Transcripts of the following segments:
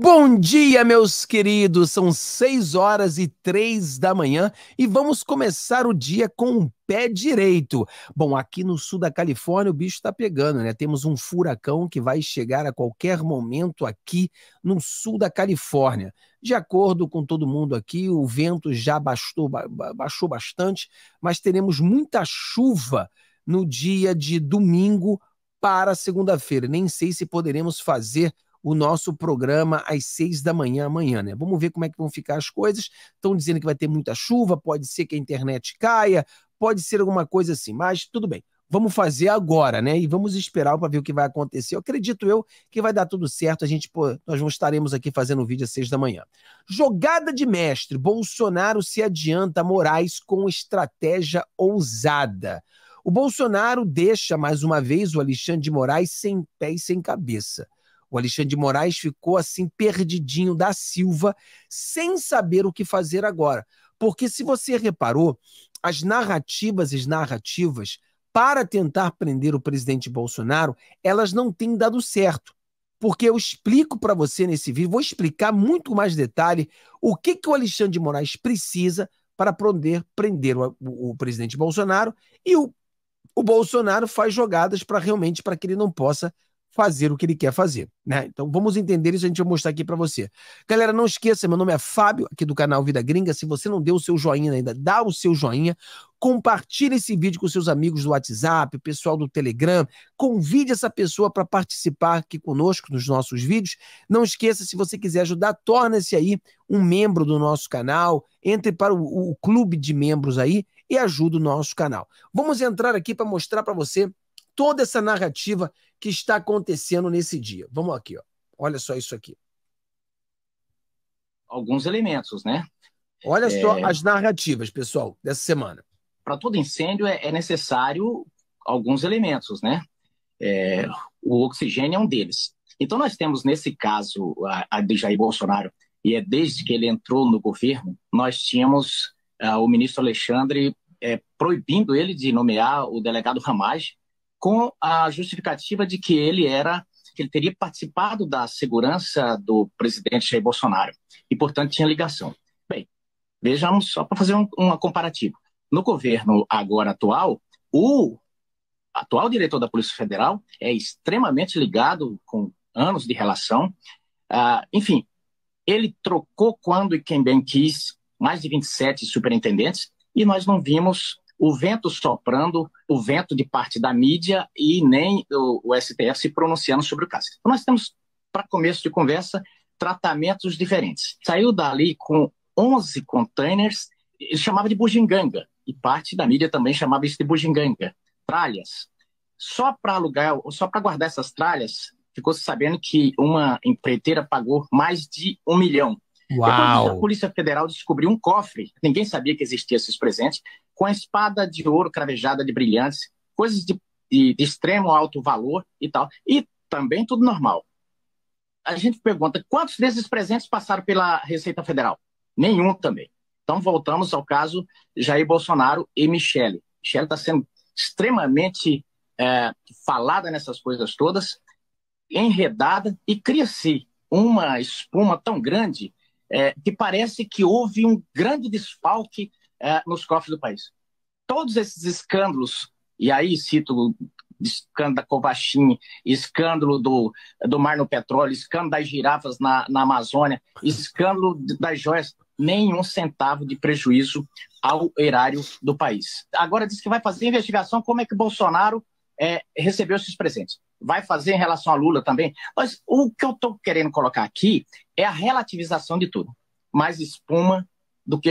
Bom dia, meus queridos! São 6 horas e 3 da manhã e vamos começar o dia com o um pé direito. Bom, aqui no sul da Califórnia o bicho está pegando, né? Temos um furacão que vai chegar a qualquer momento aqui no sul da Califórnia. De acordo com todo mundo aqui, o vento já bastou, baixou bastante, mas teremos muita chuva no dia de domingo para segunda-feira. Nem sei se poderemos fazer o nosso programa às seis da manhã amanhã, né? Vamos ver como é que vão ficar as coisas. Estão dizendo que vai ter muita chuva, pode ser que a internet caia, pode ser alguma coisa assim, mas tudo bem. Vamos fazer agora, né? E vamos esperar para ver o que vai acontecer. Eu acredito eu que vai dar tudo certo. A gente, pô, nós estaremos aqui fazendo o vídeo às seis da manhã. Jogada de mestre. Bolsonaro se adianta a Moraes com estratégia ousada. O Bolsonaro deixa mais uma vez o Alexandre de Moraes sem pé e sem cabeça. O Alexandre de Moraes ficou assim perdidinho da Silva, sem saber o que fazer agora. Porque se você reparou, as narrativas e narrativas para tentar prender o presidente Bolsonaro, elas não têm dado certo. Porque eu explico para você nesse vídeo, vou explicar muito mais detalhe o que, que o Alexandre de Moraes precisa para poder prender o, o, o presidente Bolsonaro e o, o Bolsonaro faz jogadas para realmente para que ele não possa fazer o que ele quer fazer, né? Então vamos entender isso, a gente vai mostrar aqui para você. Galera, não esqueça, meu nome é Fábio, aqui do canal Vida Gringa. Se você não deu o seu joinha ainda, dá o seu joinha, compartilhe esse vídeo com seus amigos do WhatsApp, o pessoal do Telegram, convide essa pessoa para participar aqui conosco nos nossos vídeos. Não esqueça, se você quiser ajudar, torne-se aí um membro do nosso canal, entre para o, o clube de membros aí e ajude o nosso canal. Vamos entrar aqui para mostrar para você toda essa narrativa que está acontecendo nesse dia. Vamos aqui, ó. olha só isso aqui. Alguns elementos, né? Olha é... só as narrativas, pessoal, dessa semana. Para todo incêndio é, é, necessário alguns elementos, né? É, o oxigênio é um deles. Então, nós temos, nesse caso, a, de Jair Bolsonaro, e é desde que ele entrou no governo, nós tínhamos ah, o ministro Alexandre é, proibindo ele de nomear o delegado Ramage, com a justificativa de que ele era que ele teria participado da segurança do presidente Jair Bolsonaro e, portanto, tinha ligação. Bem, vejamos só para fazer um, uma comparativa. No governo agora atual, o atual diretor da Polícia Federal é extremamente ligado com anos de relação. Ah, enfim, ele trocou quando e quem bem quis mais de 27 superintendentes e nós não vimos o vento soprando, o vento de parte da mídia e nem o, o STF se pronunciando sobre o caso. Então, nós temos, para começo de conversa, tratamentos diferentes. Saiu dali com 11 containers, ele chamava de bujinganga, e parte da mídia também chamava isso de bujinganga, tralhas. Só para alugar, só para guardar essas tralhas, ficou se sabendo que uma empreiteira pagou mais de um milhão. Uau. Depois, a Polícia Federal descobriu um cofre, ninguém sabia que existia esses presentes, com a espada de ouro cravejada de brilhantes, coisas de, de, de extremo alto valor e tal. E também tudo normal. A gente pergunta quantos desses presentes passaram pela Receita Federal? Nenhum também. Então voltamos ao caso Jair Bolsonaro e Michele. Michele está sendo extremamente é, falada nessas coisas todas, enredada e cria-se uma espuma tão grande é, que parece que houve um grande desfalque é, nos cofres do país. Todos esses escândalos, e aí cito escândalo da Covachim, escândalo do, do Mar no Petróleo, escândalo das girafas na, na Amazônia, escândalo das joias, nenhum centavo de prejuízo ao erário do país. Agora diz que vai fazer investigação como é que Bolsonaro é, recebeu esses presentes. Vai fazer em relação a Lula também. Mas o que eu estou querendo colocar aqui é a relativização de tudo. Mais espuma do que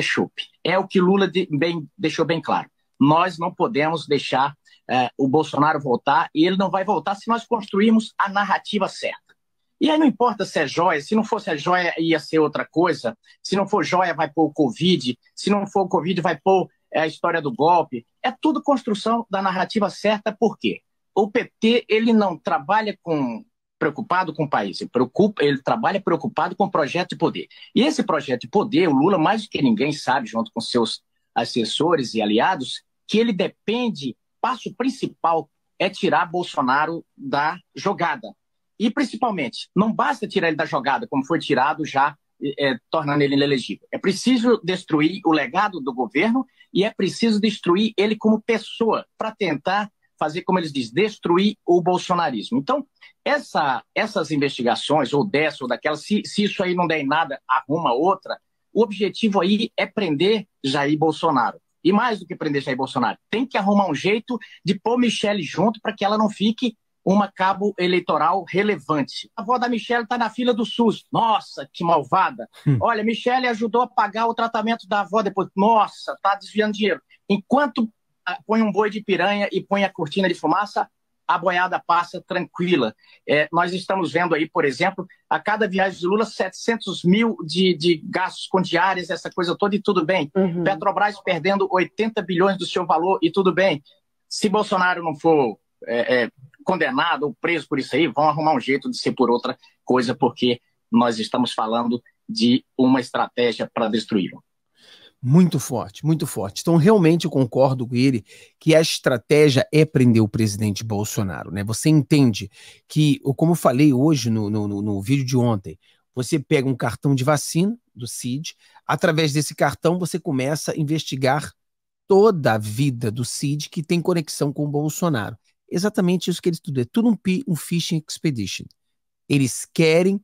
É o que Lula de, bem, deixou bem claro. Nós não podemos deixar é, o Bolsonaro voltar, e ele não vai voltar se nós construirmos a narrativa certa. E aí não importa se é joia, se não fosse a é joia ia ser outra coisa, se não for joia vai pôr o Covid, se não for o Covid vai pôr é, a história do golpe. É tudo construção da narrativa certa, por quê? O PT ele não trabalha com preocupado com o país, ele, preocupa, ele trabalha preocupado com o projeto de poder. E esse projeto de poder, o Lula, mais do que ninguém sabe, junto com seus assessores e aliados, que ele depende, passo principal é tirar Bolsonaro da jogada. E, principalmente, não basta tirar ele da jogada, como foi tirado já, é, tornando ele inelegível. É preciso destruir o legado do governo e é preciso destruir ele como pessoa, para tentar fazer, como eles dizem, destruir o bolsonarismo. Então, essa, essas investigações, ou dessa ou daquela, se, se isso aí não der em nada, arruma outra. O objetivo aí é prender Jair Bolsonaro. E mais do que prender Jair Bolsonaro, tem que arrumar um jeito de pôr Michele junto para que ela não fique uma cabo eleitoral relevante. A avó da Michelle está na fila do SUS. Nossa, que malvada. Hum. Olha, Michelle ajudou a pagar o tratamento da avó depois. Nossa, está desviando dinheiro. Enquanto ah, põe um boi de piranha e põe a cortina de fumaça, a boiada passa tranquila. É, nós estamos vendo aí, por exemplo, a cada viagem de Lula, 700 mil de, de gastos com diárias, essa coisa toda, e tudo bem. Uhum. Petrobras perdendo 80 bilhões do seu valor, e tudo bem. Se Bolsonaro não for é, é, condenado ou preso por isso aí, vão arrumar um jeito de ser por outra coisa, porque nós estamos falando de uma estratégia para destruí-lo. Muito forte, muito forte. Então, realmente eu concordo com ele que a estratégia é prender o presidente Bolsonaro, né? Você entende que, como eu falei hoje no, no, no vídeo de ontem, você pega um cartão de vacina do CID, através desse cartão você começa a investigar toda a vida do CID que tem conexão com o Bolsonaro. Exatamente isso que ele tudo é tudo um, um fishing expedition. Eles querem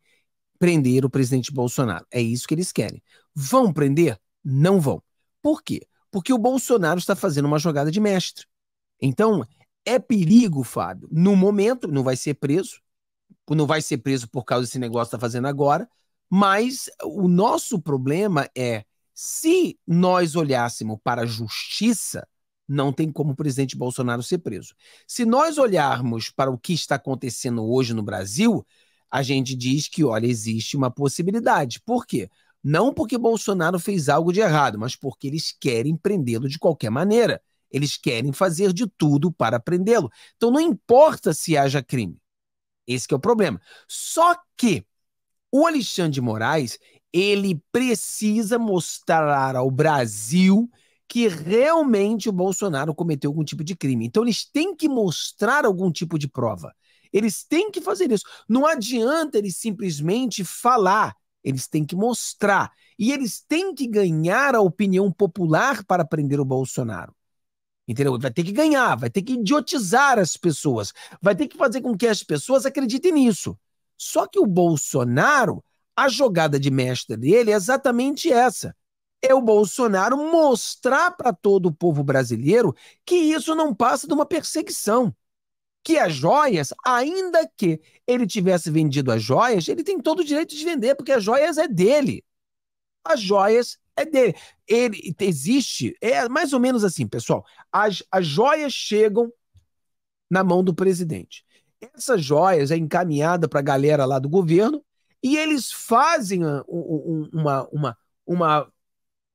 prender o presidente Bolsonaro. É isso que eles querem. Vão prender? Não vão. Por quê? Porque o Bolsonaro está fazendo uma jogada de mestre. Então, é perigo, Fábio. No momento, não vai ser preso. Não vai ser preso por causa desse negócio que está fazendo agora. Mas o nosso problema é: se nós olhássemos para a justiça, não tem como o presidente Bolsonaro ser preso. Se nós olharmos para o que está acontecendo hoje no Brasil, a gente diz que, olha, existe uma possibilidade. Por quê? Não porque Bolsonaro fez algo de errado, mas porque eles querem prendê-lo de qualquer maneira. Eles querem fazer de tudo para prendê-lo. Então não importa se haja crime. Esse é o problema. Só que o Alexandre de Moraes, ele precisa mostrar ao Brasil que realmente o Bolsonaro cometeu algum tipo de crime. Então eles têm que mostrar algum tipo de prova. Eles têm que fazer isso. Não adianta ele simplesmente falar eles têm que mostrar. E eles têm que ganhar a opinião popular para prender o Bolsonaro. Entendeu? Vai ter que ganhar, vai ter que idiotizar as pessoas, vai ter que fazer com que as pessoas acreditem nisso. Só que o Bolsonaro, a jogada de mestre dele é exatamente essa. É o Bolsonaro mostrar para todo o povo brasileiro que isso não passa de uma perseguição que as joias, ainda que ele tivesse vendido as joias, ele tem todo o direito de vender, porque as joias é dele. As joias é dele. Ele existe, é mais ou menos assim, pessoal. As, as joias chegam na mão do presidente. Essas joias é encaminhada para a galera lá do governo e eles fazem ah, uma, uma, uma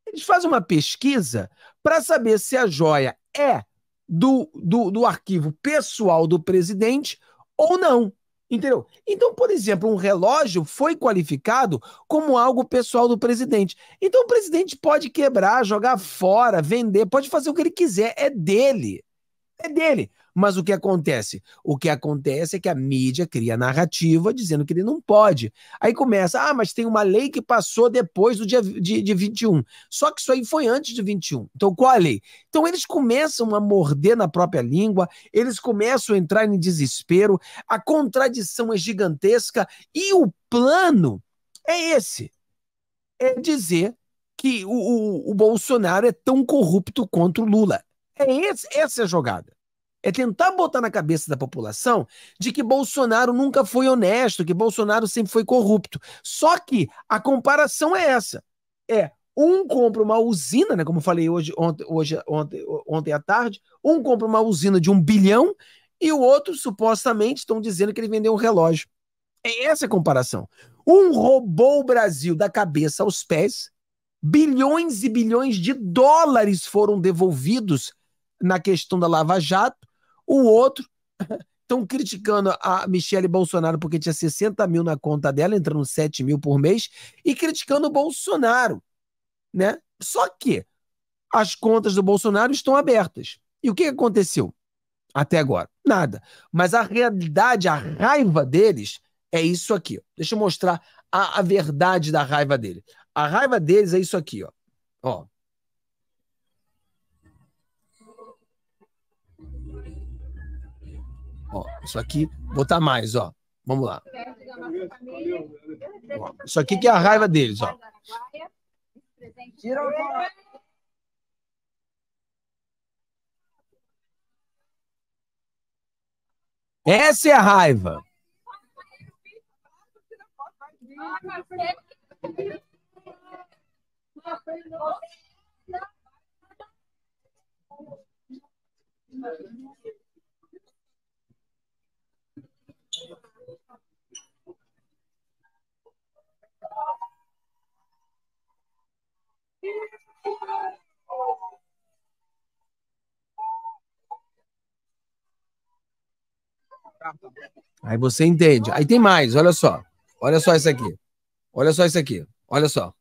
eles fazem uma pesquisa para saber se a joia é do, do, do arquivo pessoal do presidente ou não. Entendeu? Então, por exemplo, um relógio foi qualificado como algo pessoal do presidente. Então, o presidente pode quebrar, jogar fora, vender, pode fazer o que ele quiser, é dele. É dele. Mas o que acontece? O que acontece é que a mídia cria narrativa dizendo que ele não pode. Aí começa, ah, mas tem uma lei que passou depois do dia de, de 21. Só que isso aí foi antes de 21. Então qual a lei? Então eles começam a morder na própria língua, eles começam a entrar em desespero, a contradição é gigantesca e o plano é esse. É dizer que o, o, o Bolsonaro é tão corrupto quanto o Lula. É esse, essa é a jogada. É tentar botar na cabeça da população de que Bolsonaro nunca foi honesto, que Bolsonaro sempre foi corrupto. Só que a comparação é essa. É um compra uma usina, né? Como falei hoje, ontem, hoje, ontem, ontem à tarde, um compra uma usina de um bilhão e o outro, supostamente, estão dizendo que ele vendeu um relógio. É essa a comparação. Um roubou o Brasil da cabeça aos pés, bilhões e bilhões de dólares foram devolvidos na questão da Lava Jato, o outro, estão criticando a Michele Bolsonaro porque tinha 60 mil na conta dela, entrando 7 mil por mês, e criticando o Bolsonaro, né? Só que as contas do Bolsonaro estão abertas. E o que aconteceu até agora? Nada. Mas a realidade, a raiva deles é isso aqui. Deixa eu mostrar a, a verdade da raiva dele. A raiva deles é isso aqui, ó. Ó, Ó, isso aqui, botar mais, ó. Vamos lá. Ó, isso aqui que é a raiva deles, ó. Essa é a raiva. Aí você entende. Aí tem mais, olha só. Olha só isso aqui. Olha só isso aqui. Olha só.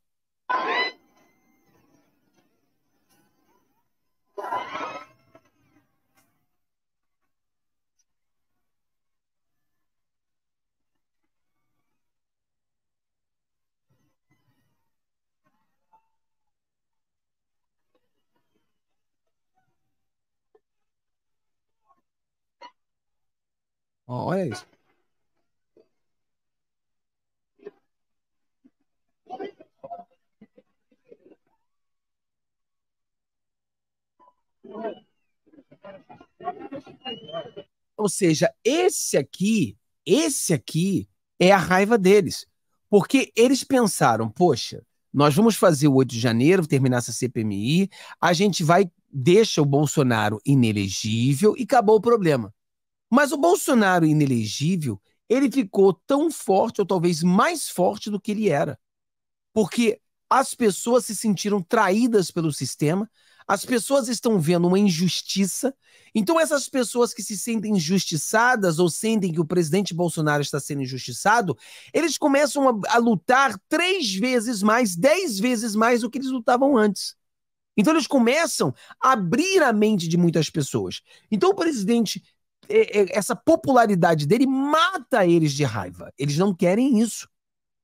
Ó, olha isso. Ou seja, esse aqui, esse aqui é a raiva deles. Porque eles pensaram, poxa, nós vamos fazer o 8 de janeiro, terminar essa CPMI, a gente vai, deixa o Bolsonaro inelegível e acabou o problema. Mas o Bolsonaro inelegível, ele ficou tão forte, ou talvez mais forte do que ele era. Porque as pessoas se sentiram traídas pelo sistema, as pessoas estão vendo uma injustiça. Então, essas pessoas que se sentem injustiçadas ou sentem que o presidente Bolsonaro está sendo injustiçado, eles começam a, a lutar três vezes mais, dez vezes mais do que eles lutavam antes. Então, eles começam a abrir a mente de muitas pessoas. Então, o presidente é, é, essa popularidade dele mata eles de raiva. Eles não querem isso.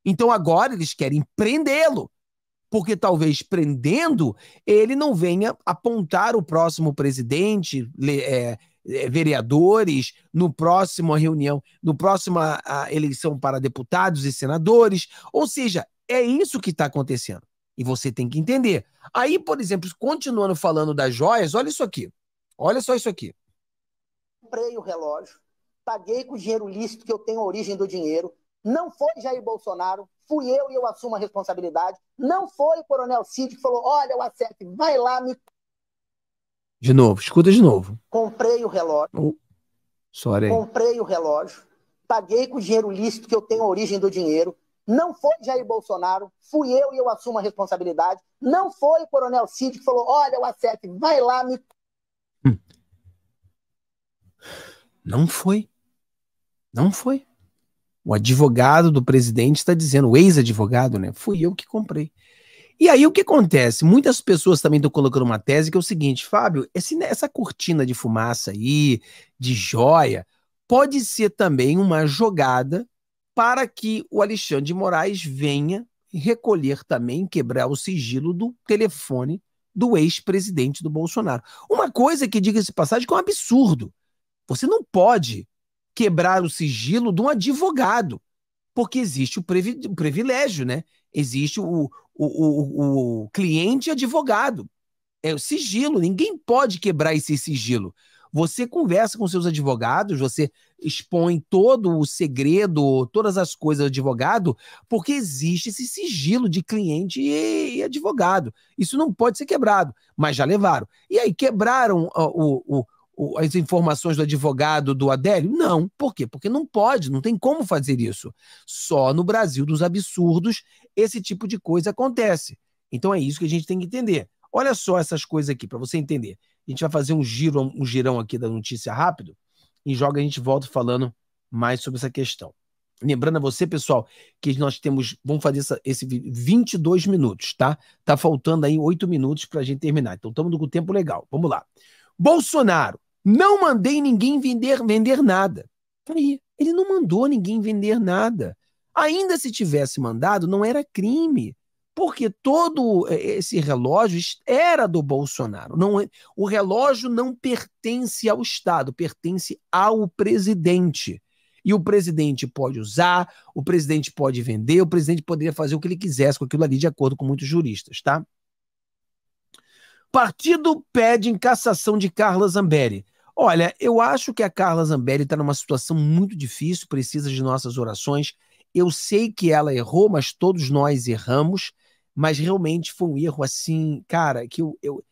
Então agora eles querem prendê-lo, porque talvez prendendo ele não venha apontar o próximo presidente, é, é, vereadores, no próximo reunião, no próxima eleição para deputados e senadores. Ou seja, é isso que está acontecendo. E você tem que entender. Aí, por exemplo, continuando falando das joias, olha isso aqui. Olha só isso aqui comprei o relógio, paguei com dinheiro lícito, que eu tenho a origem do dinheiro. Não foi Jair Bolsonaro, fui eu e eu assumo a responsabilidade. Não foi o Coronel Cid que falou: olha, o ASEP, vai lá, me. De novo, escuta de novo. Comprei o relógio. Oh, sorry. Comprei o relógio, paguei com dinheiro lícito, que eu tenho a origem do dinheiro. Não foi Jair Bolsonaro, fui eu e eu assumo a responsabilidade. Não foi o Coronel Cid que falou: olha, o ASEP, vai lá, me. Hum. Não foi. Não foi. O advogado do presidente está dizendo, o ex-advogado, né? Fui eu que comprei. E aí o que acontece? Muitas pessoas também estão colocando uma tese que é o seguinte, Fábio, esse, né, essa cortina de fumaça aí, de joia, pode ser também uma jogada para que o Alexandre de Moraes venha recolher também, quebrar o sigilo do telefone do ex-presidente do Bolsonaro. Uma coisa que, diga-se passagem, que é um absurdo. Você não pode quebrar o sigilo de um advogado, porque existe o, privi o privilégio, né? Existe o, o, o cliente advogado. É o sigilo, ninguém pode quebrar esse sigilo. Você conversa com seus advogados, você expõe todo o segredo, todas as coisas do advogado, porque existe esse sigilo de cliente e, advogado. Isso não pode ser quebrado, mas já levaram. E aí quebraram o, o, as informações do advogado do Adélio? Não. Por quê? Porque não pode, não tem como fazer isso. Só no Brasil dos absurdos esse tipo de coisa acontece. Então é isso que a gente tem que entender. Olha só essas coisas aqui para você entender. A gente vai fazer um giro, um girão aqui da notícia rápido e joga a gente volta falando mais sobre essa questão. Lembrando a você, pessoal, que nós temos, vamos fazer essa, esse 22 minutos, tá? Tá faltando aí 8 minutos para a gente terminar. Então estamos com o tempo legal. Vamos lá. Bolsonaro não mandei ninguém vender, vender nada. Tá aí. Ele não mandou ninguém vender nada. Ainda se tivesse mandado, não era crime. Porque todo eh, esse relógio era do Bolsonaro. Não, é, o relógio não pertence ao Estado, pertence ao presidente. E o presidente pode usar, o presidente pode vender, o presidente poderia fazer o que ele quisesse com aquilo ali, de acordo com muitos juristas, tá? Partido pede em cassação de Carla Zambelli. Olha, eu acho que a Carla Zambelli está numa situação muito difícil, precisa de nossas orações. Eu sei que ela errou, mas todos nós erramos. Mas realmente foi um erro assim, cara, que eu, eu,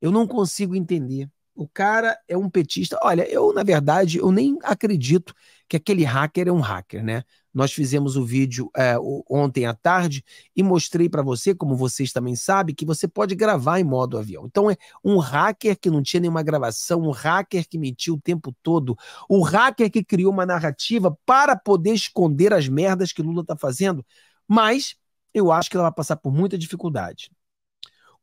eu não consigo entender. O cara é um petista. Olha, eu, na verdade, eu nem acredito que aquele hacker é um hacker, né? Nós fizemos o vídeo é, ontem à tarde e mostrei para você, como vocês também sabem, que você pode gravar em modo avião. Então é um hacker que não tinha nenhuma gravação, um hacker que mentiu o tempo todo, o hacker que criou uma narrativa para poder esconder as merdas que Lula está fazendo, mas eu acho que ela vai passar por muita dificuldade.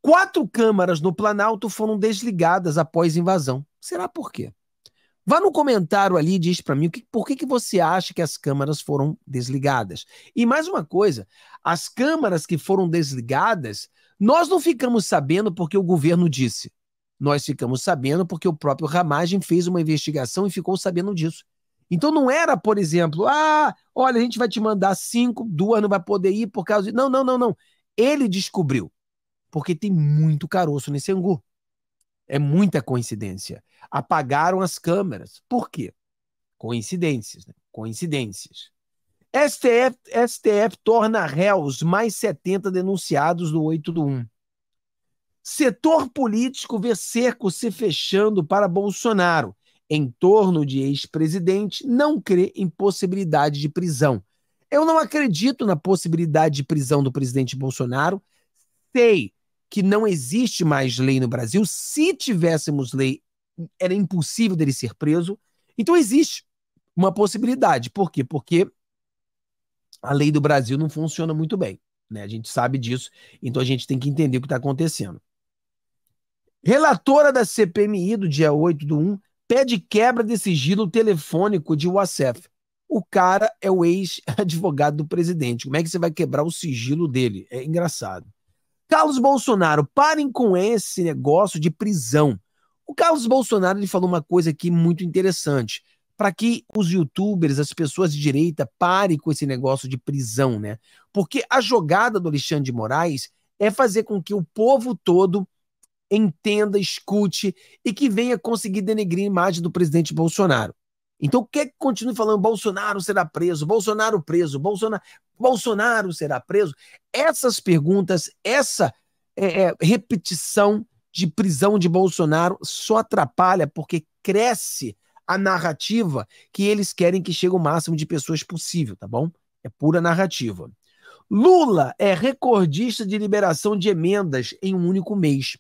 Quatro câmaras no Planalto foram desligadas após invasão. Será por quê? Vá no comentário ali e diz para mim que, por que, que você acha que as câmaras foram desligadas. E mais uma coisa, as câmaras que foram desligadas, nós não ficamos sabendo porque o governo disse. Nós ficamos sabendo porque o próprio Ramagem fez uma investigação e ficou sabendo disso. Então não era, por exemplo, ah, olha, a gente vai te mandar cinco, duas não vai poder ir por causa de... Não, não, não, não. Ele descobriu. Porque tem muito caroço nesse angu. É muita coincidência. Apagaram as câmeras. Por quê? Coincidências, né? Coincidências. STF, STF torna réus mais 70 denunciados no 8 do 1. Setor político vê cerco se fechando para Bolsonaro. Em torno de ex-presidente, não crê em possibilidade de prisão. Eu não acredito na possibilidade de prisão do presidente Bolsonaro. Sei que não existe mais lei no Brasil. Se tivéssemos lei, era impossível dele ser preso. Então existe uma possibilidade. Por quê? Porque a lei do Brasil não funciona muito bem. Né? A gente sabe disso, então a gente tem que entender o que está acontecendo. Relatora da CPMI do dia 8 do 1 pede quebra de sigilo telefônico de Wassef. O cara é o ex-advogado do presidente. Como é que você vai quebrar o sigilo dele? É engraçado. Carlos Bolsonaro, parem com esse negócio de prisão. O Carlos Bolsonaro ele falou uma coisa aqui muito interessante. Para que os youtubers, as pessoas de direita, parem com esse negócio de prisão, né? Porque a jogada do Alexandre de Moraes é fazer com que o povo todo entenda, escute e que venha conseguir denegrir a imagem do presidente Bolsonaro. Então, o que continue falando Bolsonaro será preso, Bolsonaro preso, Bolsonaro, Bolsonaro será preso? Essas perguntas, essa é, é, repetição de prisão de Bolsonaro só atrapalha porque cresce a narrativa que eles querem que chegue o máximo de pessoas possível, tá bom? É pura narrativa. Lula é recordista de liberação de emendas em um único mês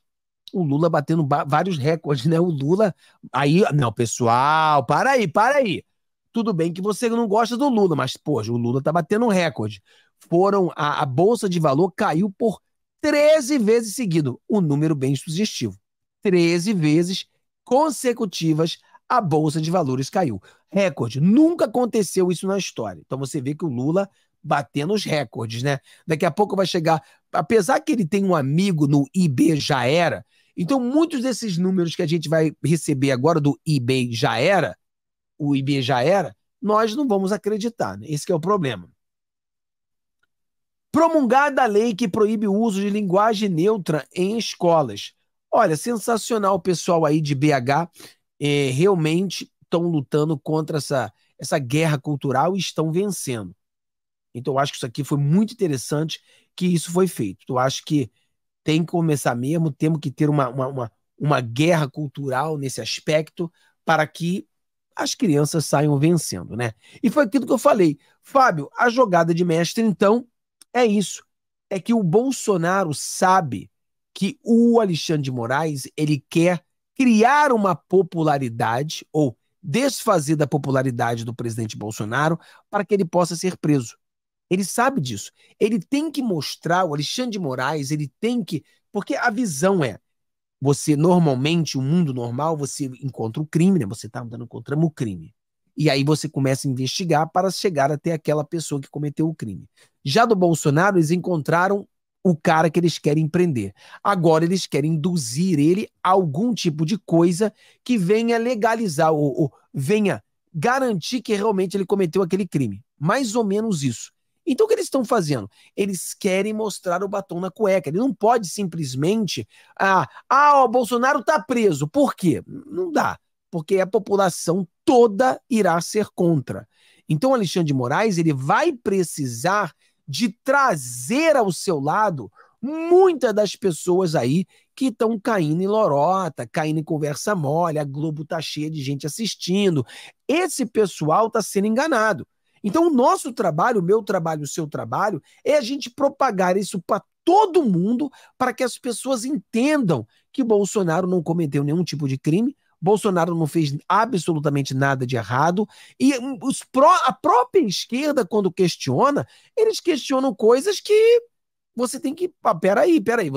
o Lula batendo vários recordes, né? O Lula. Aí, não, pessoal, para aí, para aí. Tudo bem que você não gosta do Lula, mas, poxa, o Lula tá batendo um recorde. Foram. A, a Bolsa de Valor caiu por 13 vezes seguido. Um número bem sugestivo. 13 vezes consecutivas a Bolsa de Valores caiu. Recorde. Nunca aconteceu isso na história. Então você vê que o Lula batendo os recordes, né? Daqui a pouco vai chegar. Apesar que ele tem um amigo no IB já era, então, muitos desses números que a gente vai receber agora do eBay já era, o eBay já era, nós não vamos acreditar. Né? Esse é o problema. Promulgada a lei que proíbe o uso de linguagem neutra em escolas. Olha, sensacional o pessoal aí de BH é, realmente estão lutando contra essa, essa guerra cultural e estão vencendo. Então, eu acho que isso aqui foi muito interessante que isso foi feito. Eu acho que tem que começar mesmo, temos que ter uma, uma, uma, uma guerra cultural nesse aspecto para que as crianças saiam vencendo, né? E foi aquilo que eu falei. Fábio, a jogada de mestre, então, é isso. É que o Bolsonaro sabe que o Alexandre de Moraes, ele quer criar uma popularidade ou desfazer da popularidade do presidente Bolsonaro para que ele possa ser preso. Ele sabe disso. Ele tem que mostrar, o Alexandre de Moraes, ele tem que. Porque a visão é: você normalmente, o mundo normal, você encontra o crime, né? Você está andando, contra o crime. E aí você começa a investigar para chegar até aquela pessoa que cometeu o crime. Já do Bolsonaro, eles encontraram o cara que eles querem prender. Agora eles querem induzir ele a algum tipo de coisa que venha legalizar ou, ou venha garantir que realmente ele cometeu aquele crime. Mais ou menos isso. Então o que eles estão fazendo? Eles querem mostrar o batom na cueca. Ele não pode simplesmente. Ah, ah o Bolsonaro está preso. Por quê? Não dá. Porque a população toda irá ser contra. Então Alexandre de Moraes ele vai precisar de trazer ao seu lado muitas das pessoas aí que estão caindo em lorota, caindo em conversa mole, a Globo tá cheia de gente assistindo. Esse pessoal tá sendo enganado. Então, o nosso trabalho, o meu trabalho, o seu trabalho, é a gente propagar isso para todo mundo, para que as pessoas entendam que Bolsonaro não cometeu nenhum tipo de crime, Bolsonaro não fez absolutamente nada de errado. E hum, os pró a própria esquerda, quando questiona, eles questionam coisas que você tem que. Ah, peraí, peraí.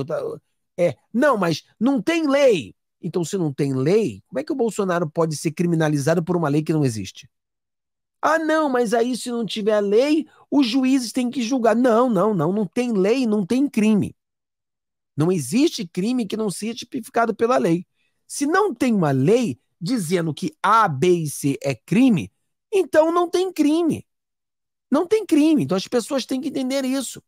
É, não, mas não tem lei. Então, se não tem lei, como é que o Bolsonaro pode ser criminalizado por uma lei que não existe? Ah, não, mas aí se não tiver lei, os juízes têm que julgar. Não, não, não, não tem lei, não tem crime. Não existe crime que não seja tipificado pela lei. Se não tem uma lei dizendo que A, B e C é crime, então não tem crime. Não tem crime. Então as pessoas têm que entender isso.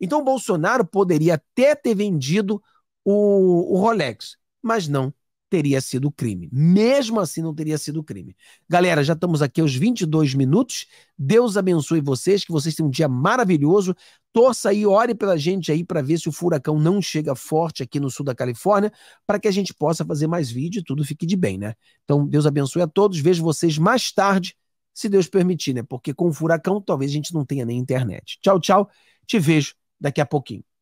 Então o Bolsonaro poderia até ter vendido o, o Rolex, mas não teria sido crime. Mesmo assim, não teria sido crime. Galera, já estamos aqui aos 22 minutos. Deus abençoe vocês, que vocês tenham um dia maravilhoso. Torça aí, ore pela gente aí para ver se o furacão não chega forte aqui no sul da Califórnia, para que a gente possa fazer mais vídeo e tudo fique de bem, né? Então, Deus abençoe a todos. Vejo vocês mais tarde, se Deus permitir, né? Porque com o furacão talvez a gente não tenha nem internet. Tchau, tchau. Te vejo daqui a pouquinho.